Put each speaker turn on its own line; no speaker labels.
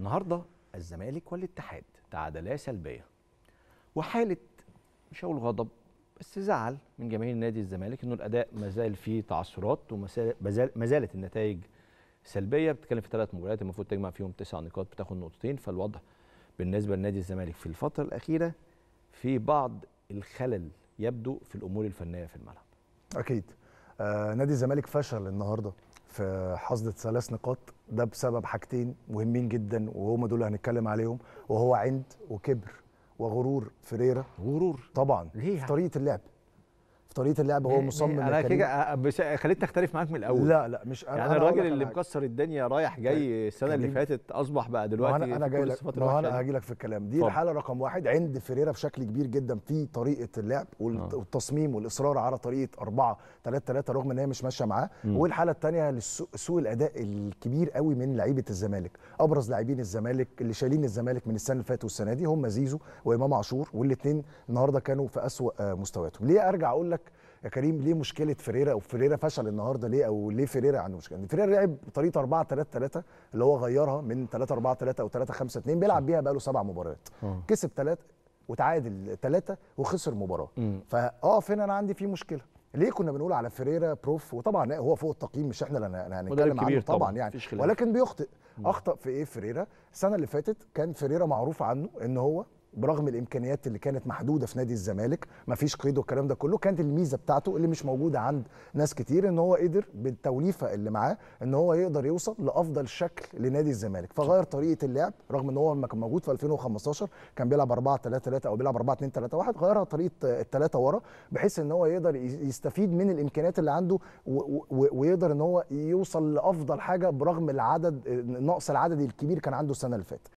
النهارده الزمالك والاتحاد تعادلا سلبيه وحاله مش هقول غضب بس زعل من جماهير نادي الزمالك انه الاداء ما زال فيه تعثرات وما زالت النتائج سلبيه بتتكلم في ثلاث مباريات المفروض تجمع فيهم تسع نقاط بتاخد نقطتين فالوضع بالنسبه لنادي الزمالك في الفتره الاخيره في بعض الخلل يبدو في الامور الفنيه في الملعب.
اكيد آه نادي الزمالك فشل النهارده في حصد ثلاث نقاط ده بسبب حاجتين مهمين جدا وهما دول هنتكلم عليهم وهو عند وكبر وغرور فريرة غرور طبعا ليه؟ في يعني؟ طريقه اللعب في طريقه اللعب هو إيه، مصمم إيه، انا
كده خليتني اختلف
آه، معاك من الاول لا لا مش انا يعني الراجل اللي
مكسر الدنيا رايح جاي السنه اللي فاتت اصبح بقى دلوقتي انا انا جاي لك انا هاجي
لك في الكلام دي طب. الحاله رقم واحد عند فيريرا بشكل كبير جدا في طريقه اللعب آه. والتصميم والاصرار على طريقه 4 3 3 رغم ان هي مش ماشيه معاه والحاله الثانيه سوء الاداء الكبير قوي من لعيبه الزمالك ابرز لاعبين الزمالك اللي شايلين الزمالك من السنه اللي فاتت والسنه دي هم زيزو وامام عاشور والاثنين النهارده كانوا في اسوء مستوياتهم ليه ارجع اقول لك يا كريم ليه مشكله فريرا او فريرا فشل النهارده ليه او ليه فريرا عنده مشكله فيريرا يعني فريرا لعب بطريقه 4 3 3 اللي هو غيرها من 3 4 3 او 3 5 2 بيلعب بيها بقاله سبع مباريات آه. كسب ثلاثه وتعادل ثلاثه وخسر مباراه فاه فين انا عندي فيه مشكله ليه كنا بنقول على فيريرا بروف وطبعا هو فوق التقييم مش احنا اللي هنتكلم عنه طبعا, طبعا يعني ولكن بيخطئ اخطا في ايه فيريرا السنه اللي فاتت كان فيريرا معروف عنه ان هو برغم الامكانيات اللي كانت محدوده في نادي الزمالك مفيش قيد والكلام ده كله كانت الميزه بتاعته اللي مش موجوده عند ناس كتير ان هو قدر بالتوليفه اللي معاه ان هو يقدر يوصل لافضل شكل لنادي الزمالك فغير طريقه اللعب رغم ان هو لما كان موجود في 2015 كان بيلعب 4 3 3 او بيلعب 4 2 3 1 غيرها طريقه الثلاثه ورا بحيث ان هو يقدر يستفيد من الامكانيات اللي عنده ويقدر ان هو يوصل لافضل حاجه برغم العدد النقص العددي الكبير كان عنده السنه اللي فاتت